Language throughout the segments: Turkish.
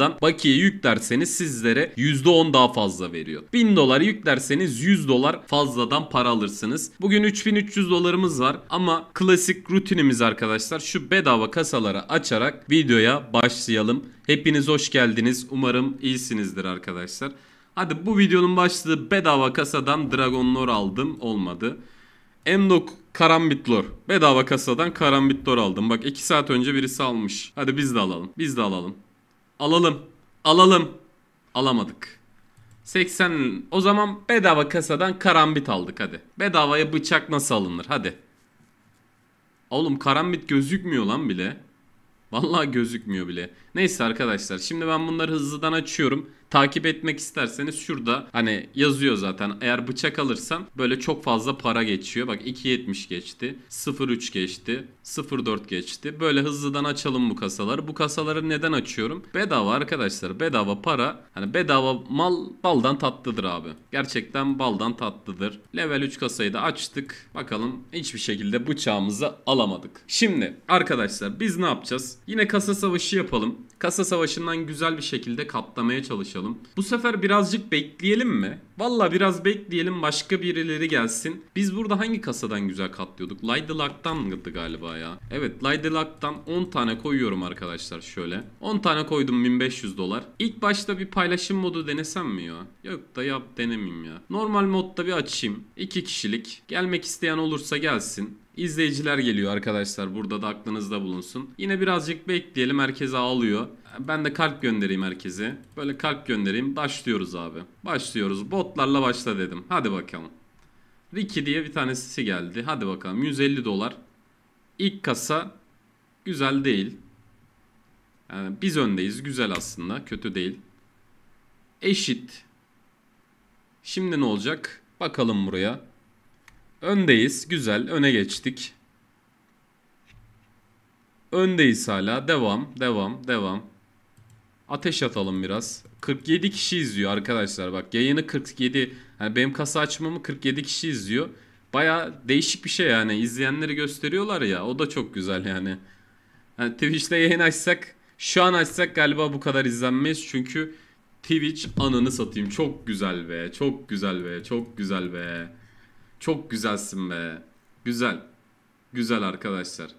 almadan bakiye yüklerseniz sizlere %10 daha fazla veriyor. 1000 dolar yüklerseniz 100 dolar fazladan para alırsınız. Bugün 3300 dolarımız var ama klasik rutinimiz arkadaşlar şu bedava kasaları açarak videoya başlayalım. Hepiniz hoş geldiniz. Umarım iyisinizdir arkadaşlar. Hadi bu videonun başlığı bedava kasadan Dragon Lore aldım. Olmadı. Emdok Karambit Lore. Bedava kasadan Karambit Lore aldım. Bak 2 saat önce birisi almış. Hadi biz de alalım. Biz de alalım. Alalım. Alalım. Alamadık. 80 o zaman bedava kasadan karambit aldık hadi. Bedavaya bıçak nasıl alınır hadi. Oğlum karambit gözükmüyor lan bile. Vallahi gözükmüyor bile. Neyse arkadaşlar şimdi ben bunları hızlıdan açıyorum. Takip etmek isterseniz şurada hani yazıyor zaten. Eğer bıçak alırsan böyle çok fazla para geçiyor. Bak 2.70 geçti. 0.3 geçti. 0.4 geçti. Böyle hızlıdan açalım bu kasaları. Bu kasaları neden açıyorum? Bedava arkadaşlar. Bedava para. Hani bedava mal baldan tatlıdır abi. Gerçekten baldan tatlıdır. Level 3 kasayı da açtık. Bakalım hiçbir şekilde bıçağımızı alamadık. Şimdi arkadaşlar biz ne yapacağız? Yine kasa savaşı yapalım. Kasa savaşından güzel bir şekilde katlamaya çalışalım. Bu sefer birazcık bekleyelim mi? Valla biraz bekleyelim başka birileri gelsin. Biz burada hangi kasadan güzel katlıyorduk? Lydelak'tan mıydı galiba ya? Evet Lydelak'tan 10 tane koyuyorum arkadaşlar şöyle. 10 tane koydum 1500 dolar. İlk başta bir paylaşım modu denesem mi ya? Yok da yap denemeyeyim ya. Normal modda bir açayım. 2 kişilik. Gelmek isteyen olursa gelsin izleyiciler geliyor arkadaşlar. Burada da aklınızda bulunsun. Yine birazcık bekleyelim. Herkese alıyor. Ben de kalp göndereyim herkese. Böyle kalp göndereyim. Başlıyoruz abi. Başlıyoruz. Botlarla başla dedim. Hadi bakalım. Ricky diye bir tanesi geldi. Hadi bakalım. 150 dolar. İlk kasa güzel değil. Yani biz öndeyiz. Güzel aslında. Kötü değil. Eşit. Şimdi ne olacak? Bakalım buraya. Öndeyiz. Güzel. Öne geçtik. Öndeyiz hala. Devam. Devam. Devam. Ateş atalım biraz. 47 kişi izliyor arkadaşlar. Bak yayını 47. Yani benim kasa açmamı 47 kişi izliyor. Baya değişik bir şey yani. İzleyenleri gösteriyorlar ya. O da çok güzel yani. yani Twitch'te yayın açsak. Şu an açsak galiba bu kadar izlenmez. Çünkü Twitch anını satayım. Çok güzel be. Çok güzel be. Çok güzel be. Çok güzelsin be. Güzel. Güzel arkadaşlar.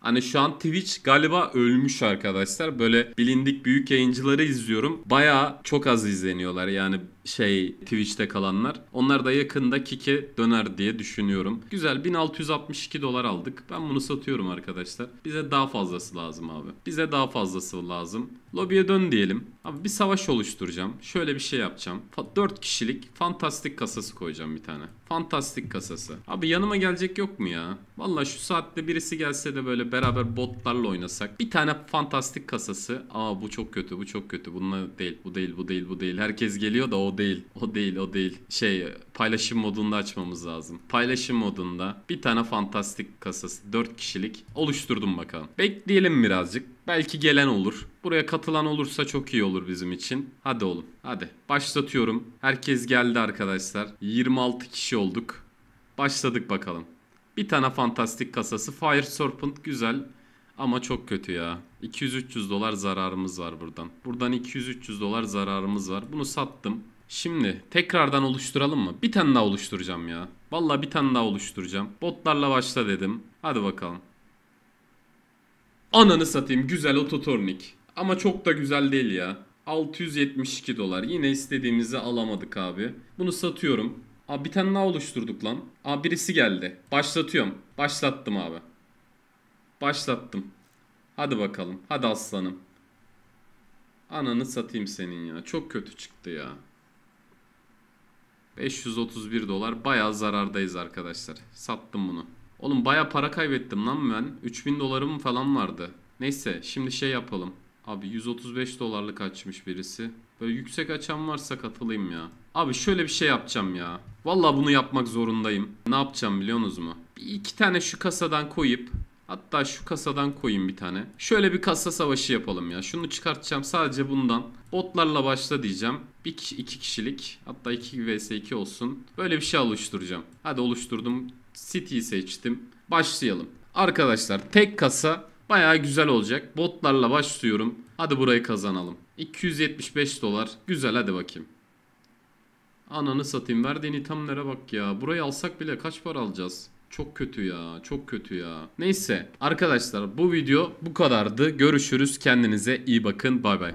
Hani şu an Twitch galiba ölmüş arkadaşlar. Böyle bilindik büyük yayıncıları izliyorum. Baya çok az izleniyorlar yani şey Twitch'te kalanlar. Onlar da yakında Kike döner diye düşünüyorum. Güzel 1662 dolar aldık. Ben bunu satıyorum arkadaşlar. Bize daha fazlası lazım abi. Bize daha fazlası lazım. Lobby'e dön diyelim. Abi bir savaş oluşturacağım. Şöyle bir şey yapacağım. Fa 4 kişilik fantastik kasası koyacağım bir tane. Fantastik kasası. Abi yanıma gelecek yok mu ya? Valla şu saatte birisi gelse de böyle beraber botlarla oynasak. Bir tane fantastik kasası. Aa bu çok kötü bu çok kötü. Bununla değil bu değil bu değil bu değil. Herkes geliyor da o değil. O değil o değil. Şey paylaşım modunda açmamız lazım. Paylaşım modunda bir tane fantastik kasası 4 kişilik oluşturdum bakalım. Bekleyelim birazcık. Belki gelen olur. Buraya katılan olursa çok iyi olur bizim için. Hadi oğlum hadi. Başlatıyorum. Herkes geldi arkadaşlar. 26 kişi olduk. Başladık bakalım. Bir tane fantastik kasası. Fire Serpent güzel. Ama çok kötü ya. 200-300 dolar zararımız var buradan. Buradan 200-300 dolar zararımız var. Bunu sattım. Şimdi tekrardan oluşturalım mı? Bir tane daha oluşturacağım ya. Valla bir tane daha oluşturacağım. Botlarla başla dedim. Hadi bakalım. Ananı satayım güzel ototornik. Ama çok da güzel değil ya. 672 dolar. Yine istediğimizi alamadık abi. Bunu satıyorum. Abi bir tane daha oluşturduk lan. Abi birisi geldi. Başlatıyorum. Başlattım abi. Başlattım. Hadi bakalım. Hadi aslanım. Ananı satayım senin ya. Çok kötü çıktı ya. 531 dolar. Bayağı zarardayız arkadaşlar. Sattım bunu. Oğlum baya para kaybettim lan ben. 3000 dolarım falan vardı. Neyse şimdi şey yapalım. Abi 135 dolarlık açmış birisi. Böyle yüksek açan varsa katılayım ya. Abi şöyle bir şey yapacağım ya. Valla bunu yapmak zorundayım. Ne yapacağım biliyorsunuz mu? Bir iki tane şu kasadan koyup Hatta şu kasadan koyayım bir tane. Şöyle bir kasa savaşı yapalım ya. Şunu çıkartacağım sadece bundan. Botlarla başla diyeceğim. Bir kişi, iki kişilik hatta 2 vs 2 olsun. Böyle bir şey oluşturacağım. Hadi oluşturdum. City'yi seçtim. Başlayalım. Arkadaşlar tek kasa baya güzel olacak. Botlarla başlıyorum. Hadi burayı kazanalım. 275 dolar. Güzel hadi bakayım. Ananı satayım. Verdiğin itemlere bak ya. Burayı alsak bile kaç para alacağız? Çok kötü ya. Çok kötü ya. Neyse arkadaşlar bu video bu kadardı. Görüşürüz. Kendinize iyi bakın. Bay bay.